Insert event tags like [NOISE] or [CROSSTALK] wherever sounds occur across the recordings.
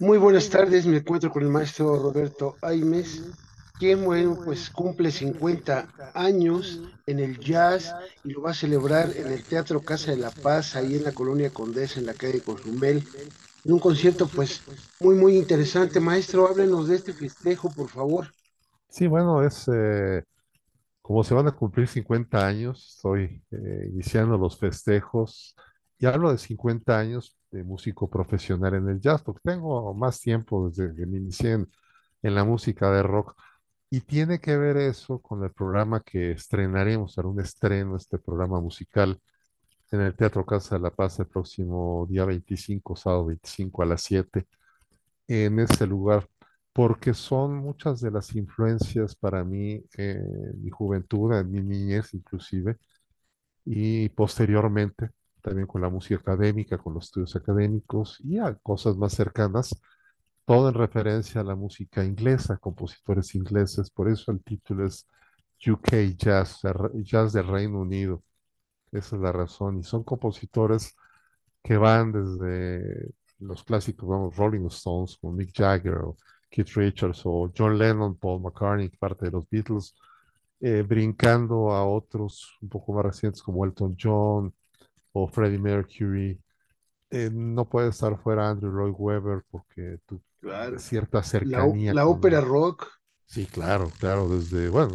Muy buenas tardes, me encuentro con el maestro Roberto Aimes, quien bueno, pues, pues cumple 50 años en el jazz y lo va a celebrar en el Teatro Casa de la Paz, ahí en la colonia Condesa, en la calle Cozumel, en un concierto pues, pues muy, muy interesante. Maestro, háblenos de este festejo, por favor. Sí, bueno, es eh, como se van a cumplir 50 años, estoy eh, iniciando los festejos. Y hablo de 50 años de este, músico profesional en el jazz, tengo más tiempo desde que me inicié en, la música de rock. Y tiene que ver eso con el programa que estrenaremos, será un estreno, este programa musical en el Teatro Casa de la Paz el próximo día 25, sábado 25 a las 7, en ese lugar, porque son muchas de las influencias para mí, eh, mi juventud, en mi niñez inclusive, y posteriormente, también con la música académica, con los estudios académicos y a cosas más cercanas, todo en referencia a la música inglesa, compositores ingleses, por eso el título es UK Jazz, Jazz del Reino Unido. Esa es la razón. Y son compositores que van desde los clásicos, vamos, Rolling Stones, con Mick Jagger, o Keith Richards, o John Lennon, Paul McCartney, parte de los Beatles, eh, brincando a otros un poco más recientes como Elton John, Freddie Mercury. Eh, no puede estar fuera Andrew Lloyd Webber porque tu cierta cercanía. La, ópera rock. Sí, claro, claro, desde, bueno,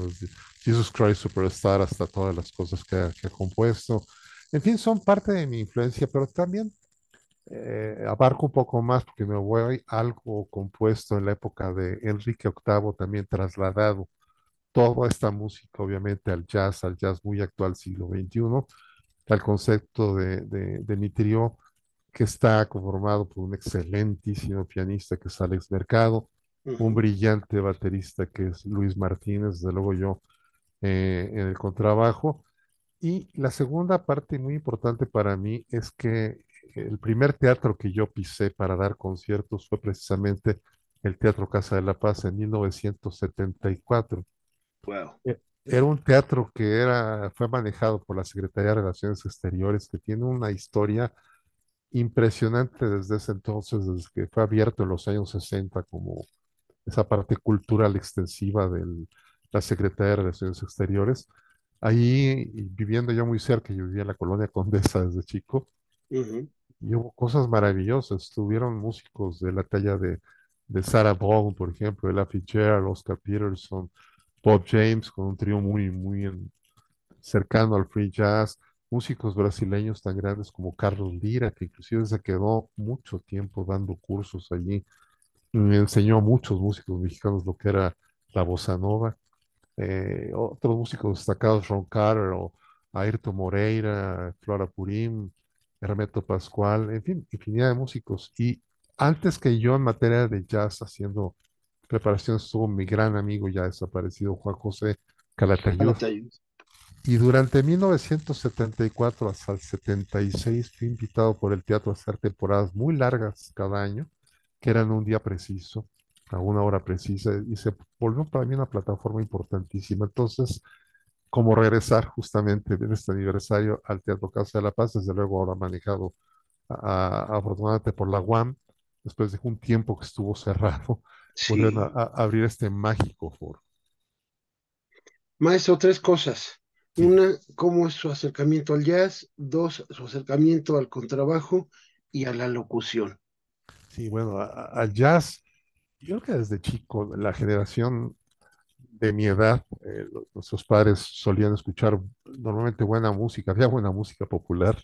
Jesus Christ Superstar hasta todas las cosas que, ha compuesto. En fin, son parte de mi influencia, pero también eh, abarco un poco más porque me voy algo compuesto en la época de Enrique VIII, también trasladado toda esta música, obviamente, al jazz, al jazz muy actual siglo XXI al concepto de, de, de mi trío, que está conformado por un excelentísimo pianista que es Alex Mercado, un brillante baterista que es Luis Martínez, desde luego yo eh, en el contrabajo. Y la segunda parte muy importante para mí es que el primer teatro que yo pisé para dar conciertos fue precisamente el Teatro Casa de la Paz en 1974. Wow era un teatro que era, fue manejado por la Secretaría de Relaciones Exteriores, que tiene una historia impresionante desde ese entonces, desde que fue abierto en los años 60 como esa parte cultural extensiva de la Secretaría de Relaciones Exteriores. Ahí, viviendo yo muy cerca, yo vivía en la colonia Condesa desde chico, y hubo cosas maravillosas. Tuvieron músicos de la talla de, de Sarah Vaughan, por ejemplo, Ella Fitzgerald, Oscar Peterson, Bob James con un trío muy, muy cercano al free jazz, músicos brasileños tan grandes como Carlos Lira, que inclusive se quedó mucho tiempo dando cursos allí, mm, enseñó a muchos músicos mexicanos lo que era la bossa nova, eh, otros músicos destacados, Ron Carter Ayrton Moreira, Flora Purim, Hermeto Pascual, en fin, infinidad de músicos. Y antes que yo en materia de jazz haciendo preparación estuvo mi gran amigo ya desaparecido Juan José Calatayud. Y durante 1974 hasta el 76 fui invitado por el teatro a hacer temporadas muy largas cada año, que eran un día preciso, a una hora precisa, y se volvió para mí una plataforma importantísima. Entonces, como regresar justamente en este aniversario al Teatro Casa de la Paz, desde luego ahora manejado afortunadamente por la UAM, después de un tiempo que estuvo cerrado poder pues, abrir este mágico foro. Maestro, tres cosas. Una, cómo es su acercamiento al jazz. Dos, su acercamiento al contrabajo y a la locución. Sí, bueno, al jazz, yo creo que desde chico, la generación de mi edad, eh, nuestros padres solían escuchar normalmente buena música, había buena música popular,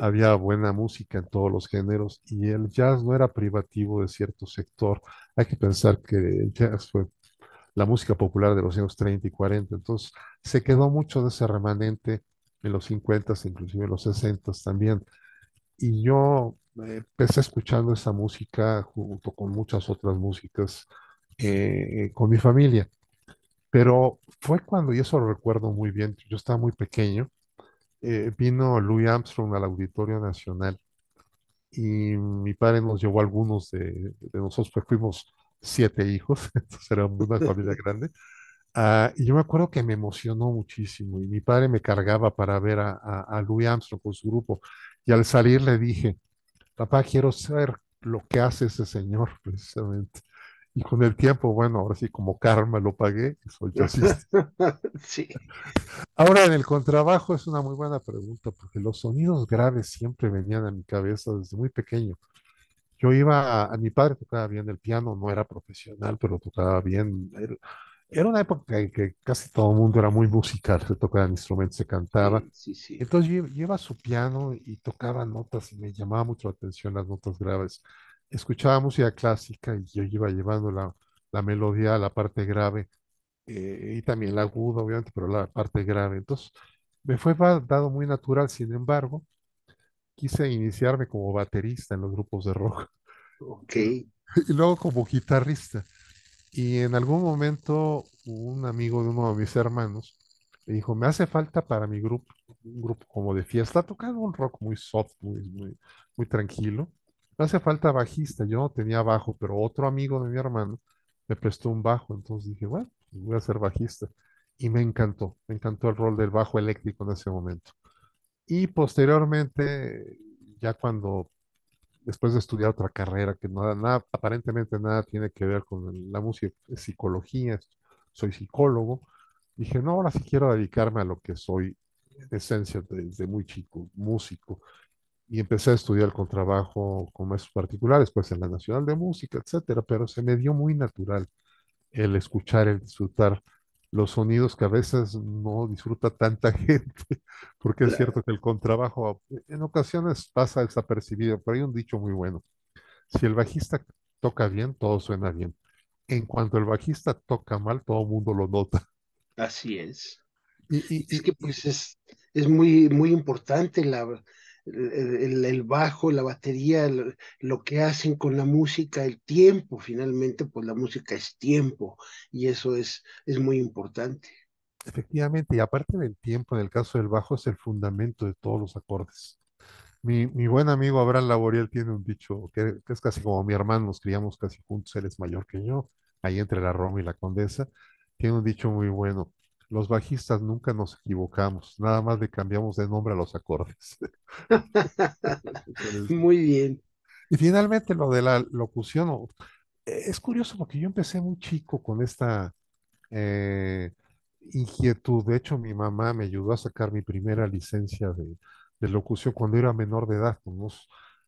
había buena música en todos los géneros y el jazz no era privativo de cierto sector. Hay que pensar que el jazz fue la música popular de los años 30 y 40, entonces se quedó mucho de ese remanente en los 50, inclusive en los 60 también. Y yo eh, empecé escuchando esa música junto con muchas otras músicas eh, con mi familia. Pero fue cuando, y eso lo recuerdo muy bien, yo estaba muy pequeño, eh, vino Louis Armstrong al Auditorio Nacional y mi padre nos llevó algunos de, nosotros, pues fuimos siete hijos, [LAUGHS] entonces era una [LAUGHS] familia grande. Ah, y yo me acuerdo que me emocionó muchísimo y mi padre me cargaba para ver a, Louis Armstrong con su grupo. Y al salir le dije, papá, quiero saber lo que hace ese señor, [LAUGHS] precisamente. Y con el tiempo, bueno, ahora sí, como karma lo pagué, soy jazzista. [LAUGHS] sí. Ahora en el contrabajo es una muy buena pregunta, porque los sonidos graves siempre venían a mi cabeza desde muy pequeño. Yo iba, a, mi padre tocaba bien el piano, no era profesional, pero tocaba bien. Era, una época en que casi todo el mundo era muy musical, se tocaban instrumentos, se cantaba. Sí, sí, Entonces lleva su piano y tocaba notas y me llamaba mucho la atención las notas graves escuchaba música clásica y yo iba llevando la, melodía la parte grave eh, y también la aguda, obviamente, pero la parte grave. Entonces, me fue dado muy natural, sin embargo, quise iniciarme como baterista en los grupos de rock. Ok. [LAUGHS] Y luego como guitarrista. Y en algún momento un amigo de uno de mis hermanos me dijo, me hace falta para mi grupo, un grupo como de fiesta, tocando un rock muy soft, muy, muy, muy tranquilo no hace falta bajista, yo no tenía bajo, pero otro amigo de mi hermano me prestó un bajo, entonces dije, bueno, pues voy a ser bajista. Y me encantó, me encantó el rol del bajo eléctrico en ese momento. Y posteriormente, ya cuando, después de estudiar otra carrera que nada, aparentemente nada tiene que ver con la música, psicología, soy psicólogo, dije, no, ahora sí quiero dedicarme a lo que soy, en esencia, desde muy chico, músico y empecé a estudiar el contrabajo con esos particulares, pues en la Nacional de Música, etcétera, pero se me dio muy natural el escuchar, el disfrutar los sonidos que a veces no disfruta tanta [LAUGHS] gente, porque es cierto que el contrabajo eh, en ocasiones pasa desapercibido, pero hay un dicho muy bueno, si el bajista toca bien, todo suena bien. En cuanto el bajista toca mal, todo el mundo lo nota. Así es. Y, es que pues es, es muy, muy importante la, el, bajo, la batería, lo que hacen con la música, el tiempo, finalmente, pues la música es tiempo y eso es, es muy importante. Efectivamente, y aparte del tiempo, en el caso del bajo es el fundamento de todos los acordes. Mi, buen amigo Abraham Laboriel tiene un dicho que, que, es casi como mi hermano, nos criamos casi juntos, él es mayor que yo, ahí entre la Roma y la Condesa, tiene un dicho muy bueno los bajistas nunca nos equivocamos, nada más le cambiamos de nombre a los acordes. [LAUGHS] Muy bien. Y finalmente lo de la locución, eh, es curioso porque yo empecé muy chico con esta eh, inquietud. De hecho, mi mamá me ayudó a sacar mi primera licencia de, locución cuando era menor de edad.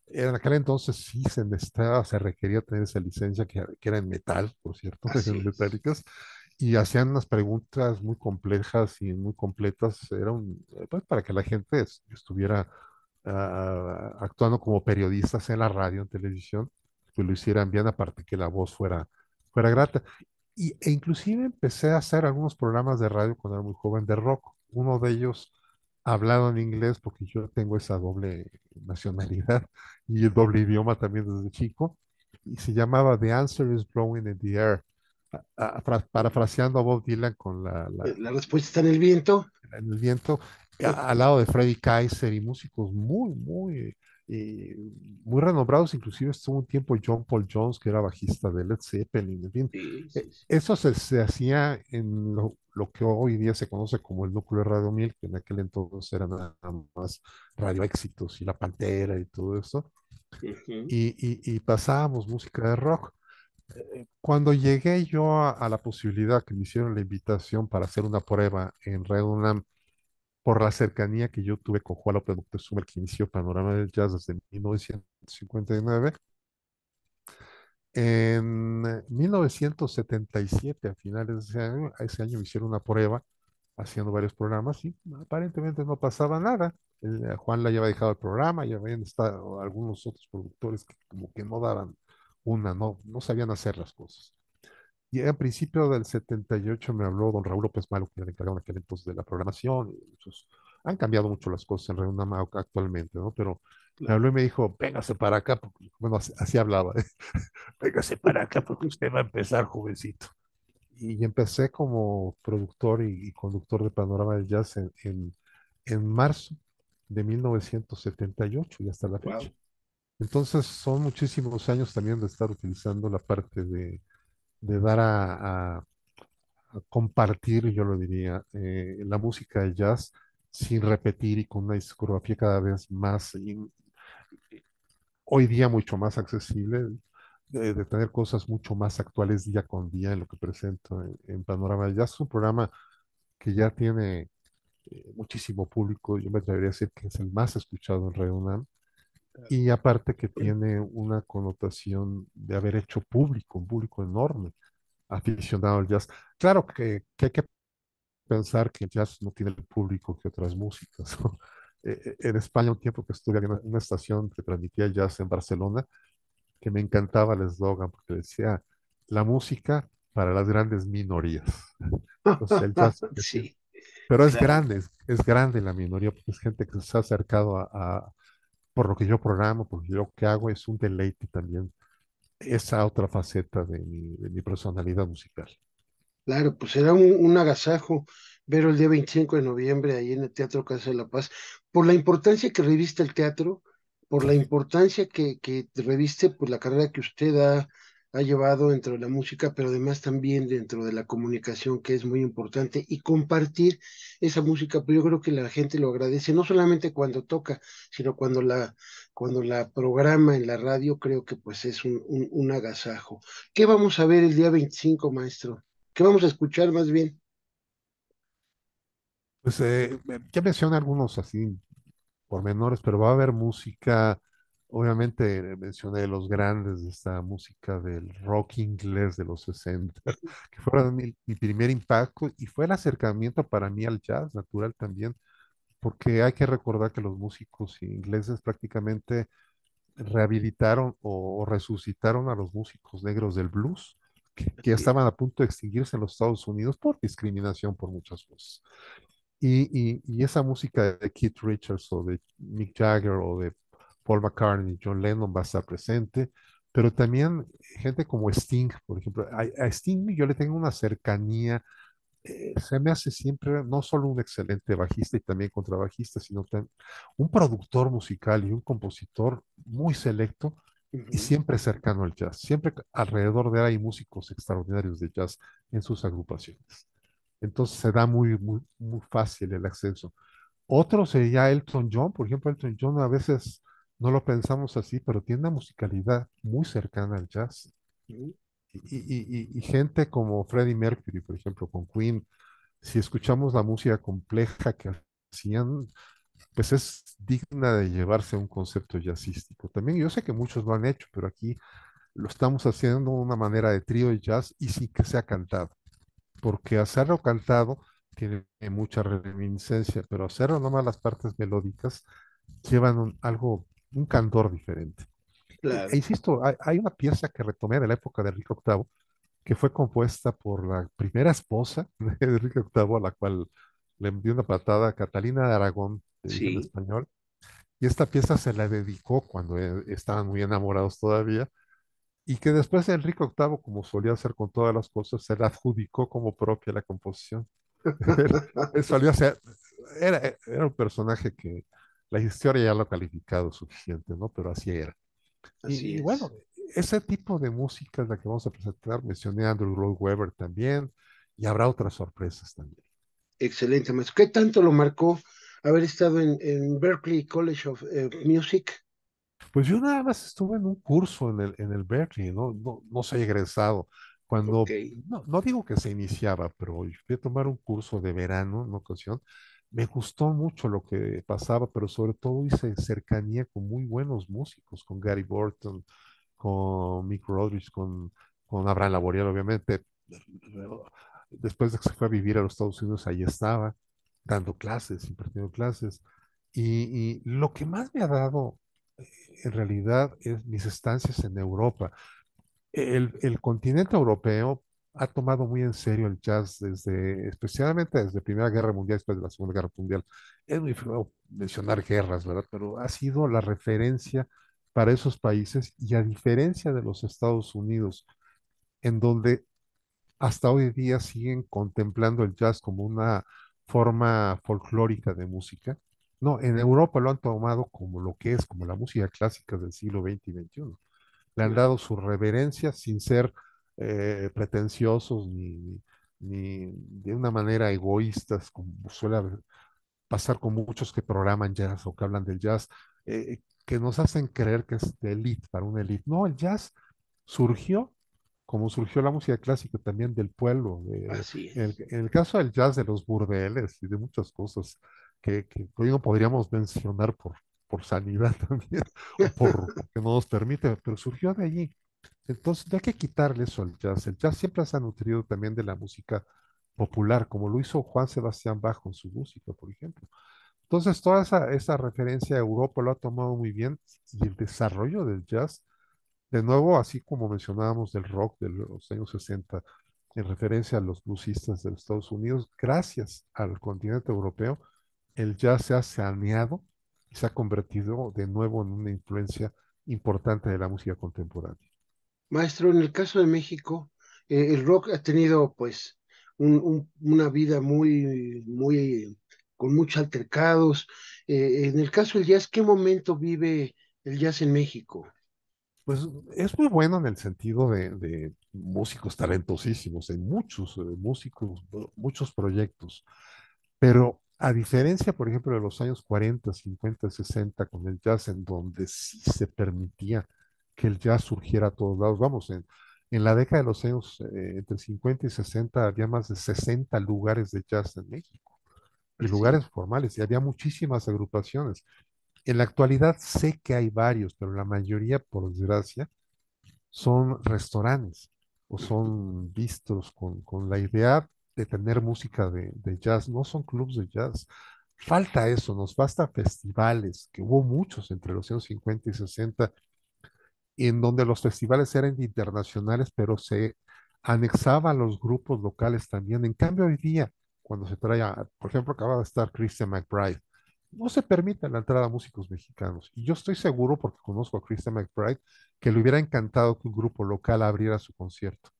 en aquel entonces sí se necesitaba, se requería tener esa licencia que, era en metal, por cierto, [LAUGHS] en metálicas y hacían unas preguntas muy complejas y muy completas. Era eh, pues, para que la gente estuviera ah, actuando como periodistas en la radio, en televisión, que lo hicieran bien, aparte que la voz fuera, fuera grata. e inclusive empecé a hacer algunos programas de radio cuando era muy joven de rock. Uno de ellos hablado en inglés, porque yo tengo esa doble nacionalidad [LAUGHS] y el doble idioma también desde chico. Y se llamaba The Answer is Blowing in the Air parafraseando a Bob Dylan con la, la, eh, respuesta en el viento. En el viento, eh. al lado de Freddy Kaiser y músicos muy, muy, eh, muy renombrados. Inclusive estuvo un tiempo John Paul Jones, que era bajista de Led Zeppelin. eso se, hacía en lo, que hoy día se conoce como el núcleo de Radio Mil, que en aquel entonces era nada más Radio Éxitos y La Pantera y todo eso. Y, y pasábamos música de rock eh, cuando llegué yo a, la posibilidad que me hicieron la invitación para hacer una prueba en Red UNAM, por la cercanía que yo tuve con Juan López Moctezuma, el que inició Panorama del Jazz desde 1959, en 1977, a finales de ese año, ese año me hicieron una prueba haciendo varios programas y aparentemente no pasaba nada. Eh, Juan la había dejado el programa, y habían estado algunos otros productores que como que no daban una, no, no sabían hacer las cosas. Y a principio del 78 me habló don Raúl López Malo, que era encargado aquel entonces de la programación. han cambiado mucho las cosas en Reunam actualmente, ¿no? Pero me habló y me dijo, véngase para acá, porque, bueno, así, hablaba, pégase ¿eh? [LAUGHS] para acá porque usted va a empezar jovencito. Y empecé como productor y, conductor de Panorama del Jazz en, marzo de 1978 y hasta la fecha. Entonces son muchísimos años también de estar utilizando la parte de, dar a, compartir, yo lo diría, eh, la música de jazz sin repetir y con una discografía cada vez más, hoy día mucho más accesible, de, tener cosas mucho más actuales día con día en lo que presento en, Panorama de Jazz, es un programa que ya tiene eh, muchísimo público, yo me atrevería a decir que es el más escuchado en Reunam. Y aparte que tiene una connotación de haber hecho público, un público enorme, aficionado al jazz. Claro que, que hay que pensar que el jazz no tiene el público que otras músicas. Eh, eh, en España, un tiempo que estuve en una estación que transmitía jazz en Barcelona, que me encantaba el eslogan, porque decía, la música para las grandes minorías. [LAUGHS] [LAUGHS] sí. Pero es grande, es, grande la minoría, porque es gente que se ha acercado a por lo que yo programo, por lo que hago, es un deleite también esa otra faceta de mi, de mi personalidad musical. Claro, pues será un, un, agasajo ver el día 25 de noviembre ahí en el Teatro Casa de la Paz, por la importancia que reviste el teatro, por la importancia que, que reviste pues, la carrera que usted ha ha llevado dentro de la música, pero además también dentro de la comunicación, que es muy importante, y compartir esa música, pues yo creo que la gente lo agradece, no solamente cuando toca, sino cuando la, cuando la programa en la radio, creo que pues es un, un, agasajo. ¿Qué vamos a ver el día 25, maestro? ¿Qué vamos a escuchar más bien? Pues eh, ya mencioné algunos así por menores, pero va a haber música Obviamente mencioné los grandes de esta música del rock inglés de los 60, [LAUGHS] [LAUGHS] que fueron mi, primer impacto y fue el acercamiento para mí al jazz natural también, porque hay que recordar que los músicos ingleses prácticamente rehabilitaron o, resucitaron a los músicos negros del blues, que, estaban a punto de extinguirse en los Estados Unidos por discriminación por muchas cosas. y esa música de Keith Richards o de Mick Jagger o de Paul McCartney, John Lennon va a estar presente, pero también gente como Sting, por ejemplo. A, Sting yo le tengo una cercanía, eh, se me hace siempre no solo un excelente bajista y también contrabajista, sino también un productor musical y un compositor muy selecto y siempre cercano al jazz. Siempre alrededor de él hay músicos extraordinarios de jazz en sus agrupaciones. Entonces se da muy, muy, muy fácil el acceso. Otro sería Elton John, por ejemplo, Elton John a veces no lo pensamos así, pero tiene una musicalidad muy cercana al jazz. Y, gente como Freddie Mercury, por ejemplo, con Queen, si escuchamos la música compleja que hacían, pues es digna de llevarse a un concepto jazzístico. También yo sé que muchos lo han hecho, pero aquí lo estamos haciendo de una manera de trío de jazz y sí que se ha cantado, porque hacerlo cantado tiene mucha reminiscencia, pero hacerlo nomás las partes melódicas llevan algo un candor diferente. E, insisto, hay, una pieza que retomé de la época de Enrique VIII, que fue compuesta por la primera esposa [LAUGHS] de Enrique VIII, a la cual le envió una patada Catalina de Aragón, en español. Y esta pieza se la dedicó cuando eh, estaban muy enamorados todavía, y que después Enrique VIII, como solía hacer con todas las cosas, se la adjudicó como propia la composición. [LAUGHS] solía ser, era, era, un personaje que la historia ya lo ha calificado suficiente, ¿no? Pero así era. Así y, bueno, ese tipo de música es la que vamos a presentar. Mencioné a Andrew Lloyd Webber también y habrá otras sorpresas también. Excelente, maestro. ¿Qué tanto lo marcó haber estado en, en Berkeley College of eh, Music? Pues yo nada más estuve en un curso en el, en el Berkeley, ¿no? No, no soy egresado. Cuando, no, no, digo que se iniciaba, pero fui a tomar un curso de verano, en ocasión, me gustó mucho lo que pasaba, pero sobre todo hice cercanía con muy buenos músicos, con Gary Burton, con Mick rodríguez con, con Abraham Laboriel, obviamente. Después de que se fue a vivir a los Estados Unidos, ahí estaba, dando clases, impartiendo clases. Y, lo que más me ha dado, en realidad, es mis estancias en Europa. El, el continente europeo ha tomado muy en serio el jazz desde, especialmente desde la Primera Guerra Mundial, después de la Segunda Guerra Mundial. Es muy feo mencionar guerras, ¿verdad? Pero ha sido la referencia para esos países y a diferencia de los Estados Unidos, en donde hasta hoy día siguen contemplando el jazz como una forma folclórica de música. No, en Europa lo han tomado como lo que es, como la música clásica del siglo XX y XXI. Le han dado su reverencia sin ser eh, pretenciosos ni, de una manera egoístas, como suele pasar con muchos que programan jazz o que hablan del jazz, eh, que nos hacen creer que es de elite, para un elite. No, el jazz surgió como surgió la música clásica también del pueblo. En, el, caso del jazz, de los burdeles y de muchas cosas que, que hoy pues, no podríamos mencionar por, por sanidad [LAUGHS] también, o por, porque no nos permite, pero surgió de allí. Entonces no hay que quitarle eso al jazz. El jazz siempre se ha nutrido también de la música popular, como lo hizo Juan Sebastián Bach con su música, por ejemplo. Entonces toda esa, esa referencia a Europa lo ha tomado muy bien y el desarrollo del jazz, de nuevo, así como mencionábamos del rock de los años 60, en referencia a los bluesistas de los Estados Unidos, gracias al continente europeo, el jazz se ha saneado y se ha convertido de nuevo en una influencia importante de la música contemporánea. Maestro, en el caso de México, eh, el rock ha tenido pues una vida muy, muy, con muchos altercados. Eh, en el caso del jazz, ¿qué momento vive el jazz en México? Pues es muy bueno en el sentido de, músicos talentosísimos, hay muchos eh, músicos, muchos proyectos, pero a diferencia, por ejemplo, de los años 40, 50, 60, con el jazz, en donde sí se permitía que el jazz surgiera a todos lados. Vamos, en, en la década de los años eh, entre 50 y 60 había más de 60 lugares de jazz en México, y lugares formales, y había muchísimas agrupaciones. En la actualidad sé que hay varios, pero la mayoría, por desgracia, son restaurantes o son vistos con, con la idea de tener música de, de jazz, no son clubs de jazz. Falta eso, nos basta festivales, que hubo muchos entre los años 50 y 60, en donde los festivales eran internacionales, pero se anexaba los grupos locales también. En cambio, hoy día, cuando se trae, por ejemplo, acaba de estar Christian McBride, no se permite la entrada a músicos mexicanos. Y yo estoy seguro, porque conozco a Christian McBride, que le hubiera encantado que un grupo local abriera su concierto.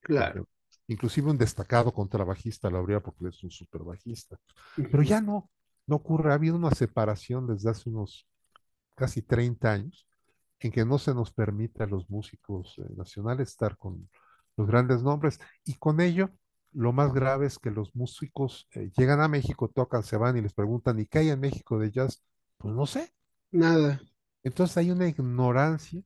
Claro. inclusive un destacado contrabajista lo habría porque es un superbajista. bajista. Pero ya no, no ocurre. Ha habido una separación desde hace unos casi 30 años en que no se nos permite a los músicos eh, nacionales estar con los grandes nombres. Y con ello, lo más grave es que los músicos eh, llegan a México, tocan, se van y les preguntan, ¿y qué hay en México de jazz? Pues no sé. Nada. Entonces hay una ignorancia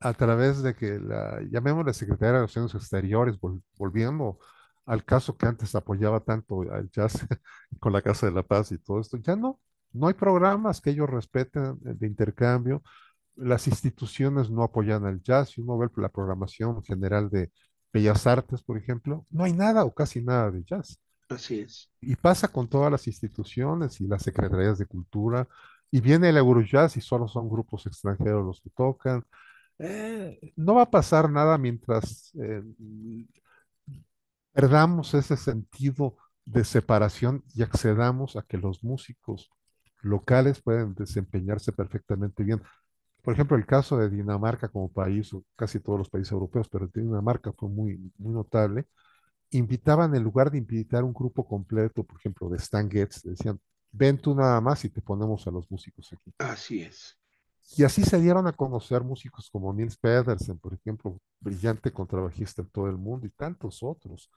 a través de que la, llamemos la Secretaría de Relaciones Exteriores, volviendo al caso que antes apoyaba tanto al jazz [LAUGHS] con la Casa de la Paz y todo esto, ya no, no hay programas que ellos respeten eh, de intercambio, las instituciones no apoyan al jazz. Si uno ve la programación general de Bellas Artes, por ejemplo, no hay nada o casi nada de jazz. Así es. Y pasa con todas las instituciones y las secretarías de cultura. Y viene el Eurojazz y solo son grupos extranjeros los que tocan. Eh, no va a pasar nada mientras eh, perdamos ese sentido de separación y accedamos a que los músicos locales pueden desempeñarse perfectamente bien, por ejemplo, el caso de Dinamarca como país, o casi todos los países europeos, pero Dinamarca fue muy, notable, invitaban en lugar de invitar un grupo completo, por ejemplo, de Stan Getz, decían, ven tú nada más y te ponemos a los músicos aquí. Así es. Y así se dieron a conocer músicos como Nils Pedersen, por ejemplo, brillante contrabajista en todo el mundo y tantos otros.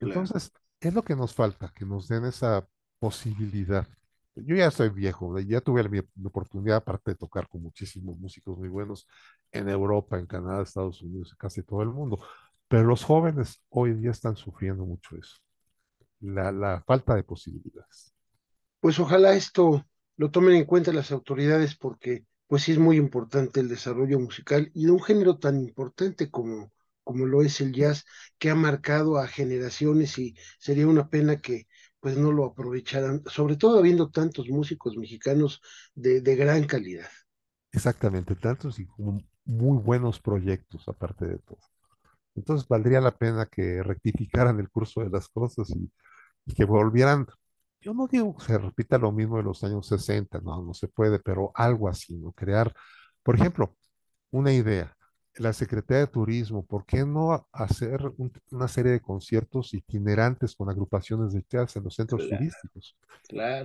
Entonces, es lo que nos falta, que nos den esa posibilidad yo ya soy viejo, ya tuve la oportunidad aparte de tocar con muchísimos músicos muy buenos en Europa, en Canadá, Estados Unidos, casi todo el mundo. Pero los jóvenes hoy día están sufriendo mucho eso, la, la falta de posibilidades. Pues ojalá esto lo tomen en cuenta las autoridades porque pues sí es muy importante el desarrollo musical y de un género tan importante como, como lo es el jazz, que ha marcado a generaciones y sería una pena que pues no lo aprovecharán, sobre todo habiendo tantos músicos mexicanos de, gran calidad. Exactamente, tantos y muy buenos proyectos aparte de todo. Entonces valdría la pena que rectificaran el curso de las cosas y, y que volvieran. Yo no digo que se repita lo mismo de los años 60, no, no se puede, pero algo así, ¿no? Crear, por ejemplo, una idea, la Secretaría de Turismo, ¿por qué no hacer una serie de conciertos itinerantes con agrupaciones de jazz en los centros turísticos?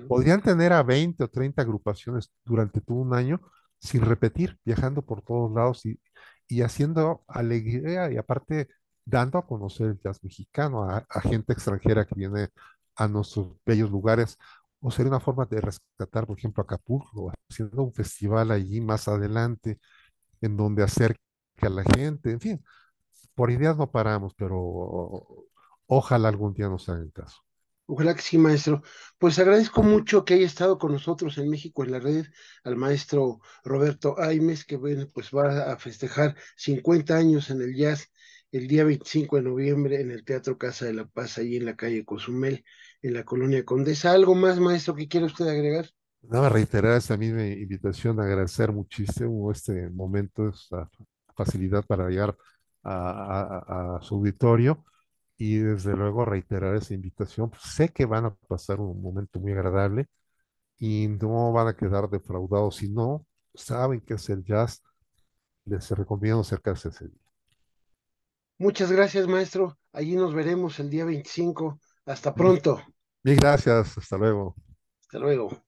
Podrían tener a 20 o 30 agrupaciones durante todo un año sin repetir, viajando por todos lados y, y haciendo alegría y aparte dando a conocer el jazz mexicano a, gente extranjera que viene a nuestros bellos lugares o sería una forma de rescatar, por ejemplo, Acapulco, haciendo un festival allí más adelante, en donde acerque que a la gente, en fin, por ideas no paramos, pero ojalá algún día nos hagan caso. Ojalá que sí, maestro. Pues agradezco mucho que haya estado con nosotros en México en la red al maestro Roberto Aimes, que pues va a festejar 50 años en el jazz el día 25 de noviembre en el Teatro Casa de la Paz, ahí en la calle Cozumel, en la colonia Condesa. ¿Algo más, maestro, que quiera usted agregar? Nada, reiterar esta misma invitación, agradecer muchísimo este momento, esta facilidad para llegar a, su auditorio y desde luego reiterar esa invitación. Sé que van a pasar un momento muy agradable y no van a quedar defraudados. Si no saben que es el jazz, les recomiendo acercarse a ese día. Muchas gracias, maestro. Allí nos veremos el día 25. Hasta pronto. Mil gracias. Hasta luego. Hasta luego.